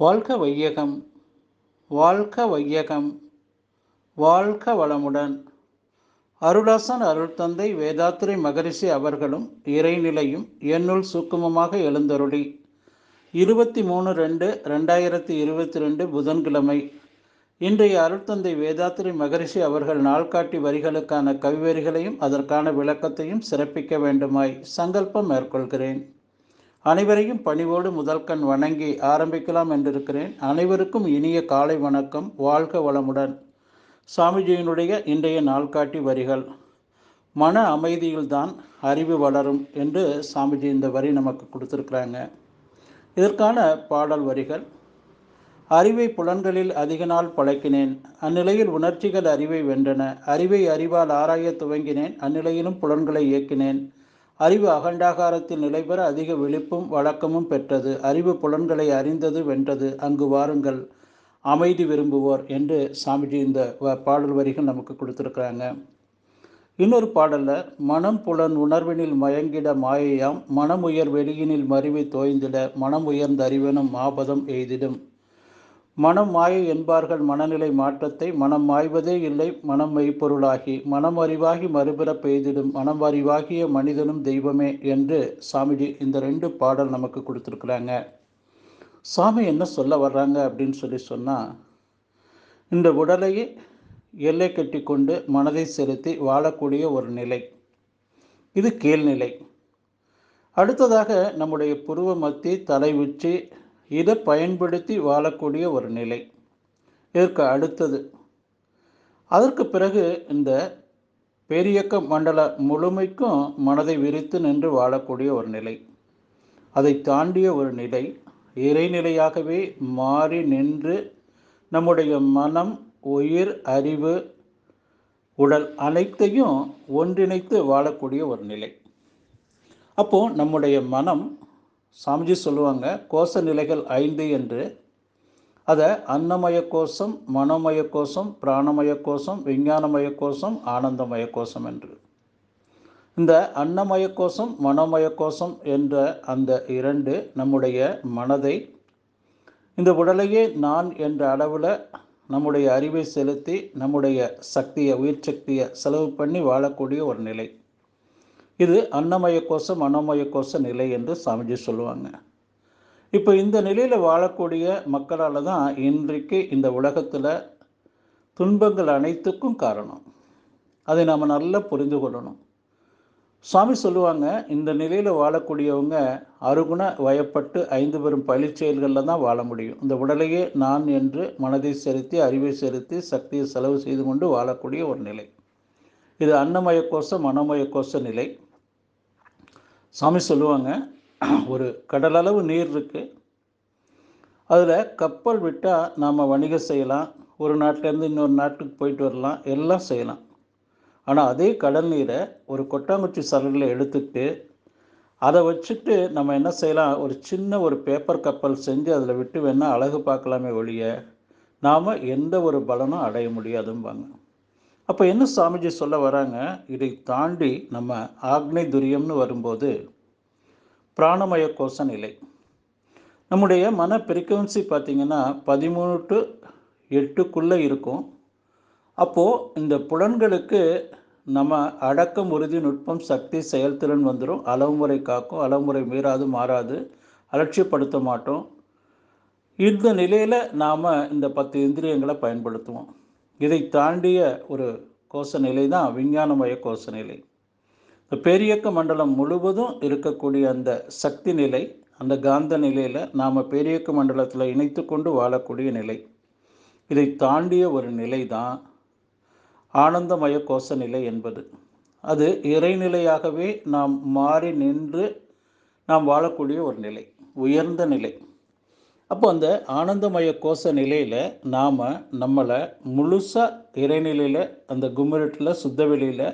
வாழ்க வையகம் வாழ்க வையகம் வாழ்க வளமுடன் அருளாசன் அருள்தந்தை வேதாத்திரி மகரிஷி அவர்களும் இறைநிலையும் என்னுள் சூக்குமமாக எழுந்தருளி இருபத்தி மூணு ரெண்டு ரெண்டாயிரத்தி இருபத்தி ரெண்டு புதன்கிழமை இன்றைய அருள்தந்தை வேதாத்திரி மகரிஷி அவர்கள் நாள்காட்டி வரிகளுக்கான கவிவரிகளையும் அதற்கான விளக்கத்தையும் சிறப்பிக்க வேண்டுமாய் சங்கல்பம் மேற்கொள்கிறேன் அனைவரையும் பணிவோடு முதல்கண் வணங்கி ஆரம்பிக்கலாம் என்றிருக்கிறேன் அனைவருக்கும் இனிய காலை வணக்கம் வாழ்க வளமுடன் சாமிஜியினுடைய இன்றைய நாள்காட்டி வரிகள் மன அமைதியில்தான் அறிவு வளரும் என்று சாமிஜி இந்த வரி நமக்கு கொடுத்துருக்குறாங்க இதற்கான பாடல் வரிகள் அறிவை புலன்களில் அதிக நாள் பழக்கினேன் அந்நிலையில் உணர்ச்சிகள் அறிவை வென்றன அறிவை அறிவால் ஆராய துவங்கினேன் அந்நிலையிலும் புலன்களை இயக்கினேன் அறிவு அகண்டாகாரத்தில் நிலை பெற அதிக விழிப்பும் வழக்கமும் பெற்றது அறிவு புலன்களை அறிந்தது வென்றது அங்கு வாருங்கள் அமைதி விரும்புவோர் என்று சாமிஜி இந்த பாடல் வரிகள் நமக்கு கொடுத்துருக்குறாங்க இன்னொரு பாடலில் மனம் புலன் உணர்வினில் மயங்கிட மாயையாம் மனமுயர் வெளியினில் மருவி தோய்ந்திட மனமுயர்ந்த அறிவனும் ஆபதம் எய்திடும் மனம் மாய என்பார்கள் மனநிலை மாற்றத்தை மனம் மாய்வதே இல்லை மனம் மெய்ப்பொருளாகி மனம் அறிவாகி மறுபிற பெய்திடும் மனம் அறிவாகிய மனிதனும் தெய்வமே என்று சாமிஜி இந்த ரெண்டு பாடல் நமக்கு கொடுத்துருக்குறாங்க சாமி என்ன சொல்ல வர்றாங்க அப்படின்னு சொல்லி சொன்னால் இந்த உடலையே எல்லை கட்டி கொண்டு மனதை செலுத்தி வாழக்கூடிய ஒரு நிலை இது கீழ்நிலை அடுத்ததாக நம்முடைய புருவ மத்தி தலை உச்சி இதை பயன்படுத்தி வாழக்கூடிய ஒரு நிலை இதற்கு அடுத்தது அதற்கு பிறகு இந்த பேரியக்க மண்டல முழுமைக்கும் மனதை விரித்து நின்று வாழக்கூடிய ஒரு நிலை அதை தாண்டிய ஒரு நிலை இறைநிலையாகவே மாறி நின்று நம்முடைய மனம் உயிர் அறிவு உடல் அனைத்தையும் ஒன்றிணைத்து வாழக்கூடிய ஒரு நிலை அப்போது நம்முடைய மனம் சாமிஜி சொல்லுவாங்க கோஷ நிலைகள் ஐந்து என்று அதை அன்னமய கோஷம் மனோமய கோஷம் பிராணமய கோஷம் விஞ்ஞானமய கோஷம் ஆனந்தமய கோஷம் என்று இந்த அன்னமய கோஷம் மனோமய கோஷம் என்ற அந்த இரண்டு நம்முடைய மனதை இந்த உடலையே நான் என்ற அளவில் நம்முடைய அறிவை செலுத்தி நம்முடைய சக்தியை உயிர் சக்தியை செலவு பண்ணி வாழக்கூடிய ஒரு நிலை இது அன்னமய கோஷம் அன்னமய கோஷ நிலை என்று சாமிஜி சொல்லுவாங்க இப்போ இந்த நிலையில் வாழக்கூடிய மக்களால் தான் இன்றைக்கு இந்த உலகத்தில் துன்பங்கள் அனைத்துக்கும் காரணம் அதை நாம் நல்லா புரிந்து கொள்ளணும் சுவாமி சொல்லுவாங்க இந்த நிலையில் வாழக்கூடியவங்க அருகுண வயப்பட்டு ஐந்து பெரும் பழி செயல்களில் தான் வாழ முடியும் இந்த உடலையே நான் என்று மனதை செலுத்தி அறிவை செலுத்தி சக்தியை செலவு செய்து கொண்டு வாழக்கூடிய ஒரு நிலை இது அன்னமய கோஷம் மனமய கோஷ நிலை சாமி சொல்லுவாங்க ஒரு கடலளவு நீர் இருக்குது அதில் கப்பல் விட்டால் நாம் வணிகம் செய்யலாம் ஒரு நாட்டிலேருந்து இன்னொரு நாட்டுக்கு போயிட்டு வரலாம் எல்லாம் செய்யலாம் ஆனால் அதே கடல் நீரை ஒரு கொட்டாங்குச்சி சரலில் எடுத்துக்கிட்டு அதை வச்சுட்டு நம்ம என்ன செய்யலாம் ஒரு சின்ன ஒரு பேப்பர் கப்பல் செஞ்சு அதில் விட்டு வேணால் அழகு பார்க்கலாமே ஒழிய நாம் எந்த ஒரு பலனும் அடைய முடியாதும்பாங்க அப்போ என்ன சாமிஜி சொல்ல வராங்க இதை தாண்டி நம்ம ஆக்னை துரியம்னு வரும்போது பிராணமய கோஷ நிலை நம்முடைய மன பிரிக்குவன்சி பார்த்திங்கன்னா பதிமூணு டு எட்டுக்குள்ளே இருக்கும் அப்போது இந்த புலன்களுக்கு நம்ம அடக்கம் உறுதி நுட்பம் சக்தி செயல்திறன் வந்துடும் அளவுமுறை காக்கும் அளவுமுறை மீறாது மாறாது அலட்சியப்படுத்த மாட்டோம் இந்த நிலையில் நாம் இந்த பத்து இந்திரியங்களை பயன்படுத்துவோம் இதை தாண்டிய ஒரு கோஷ நிலை தான் விஞ்ஞானமய கோஷ நிலை இந்த மண்டலம் முழுவதும் இருக்கக்கூடிய அந்த சக்தி நிலை அந்த காந்த நிலையில் நாம் பெரியக்க மண்டலத்தில் இணைத்து கொண்டு வாழக்கூடிய நிலை இதை தாண்டிய ஒரு நிலை தான் ஆனந்தமய கோஷ நிலை என்பது அது இறைநிலையாகவே நாம் மாறி நின்று நாம் வாழக்கூடிய ஒரு நிலை உயர்ந்த நிலை அப்போ அந்த ஆனந்தமய கோஷ நிலையில் நாம் நம்மளை முழுசாக இறைநிலையில் அந்த சுத்த சுத்தவெளியில்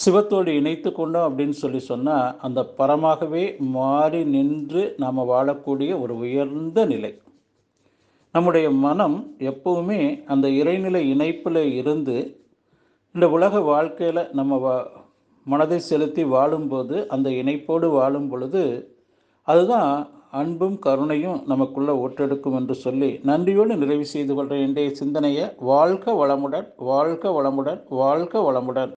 சிவத்தோடு இணைத்து கொண்டோம் அப்படின்னு சொல்லி சொன்னால் அந்த பரமாகவே மாறி நின்று நாம் வாழக்கூடிய ஒரு உயர்ந்த நிலை நம்முடைய மனம் எப்பவுமே அந்த இறைநிலை இணைப்பில் இருந்து இந்த உலக வாழ்க்கையில் நம்ம வா மனதை செலுத்தி வாழும்போது அந்த இணைப்போடு வாழும் பொழுது அதுதான் அன்பும் கருணையும் நமக்குள்ள ஓட்டெடுக்கும் என்று சொல்லி நன்றியோடு நிறைவு செய்து கொள்கிற என்ற சிந்தனையை வாழ்க வளமுடன் வாழ்க வளமுடன் வாழ்க வளமுடன்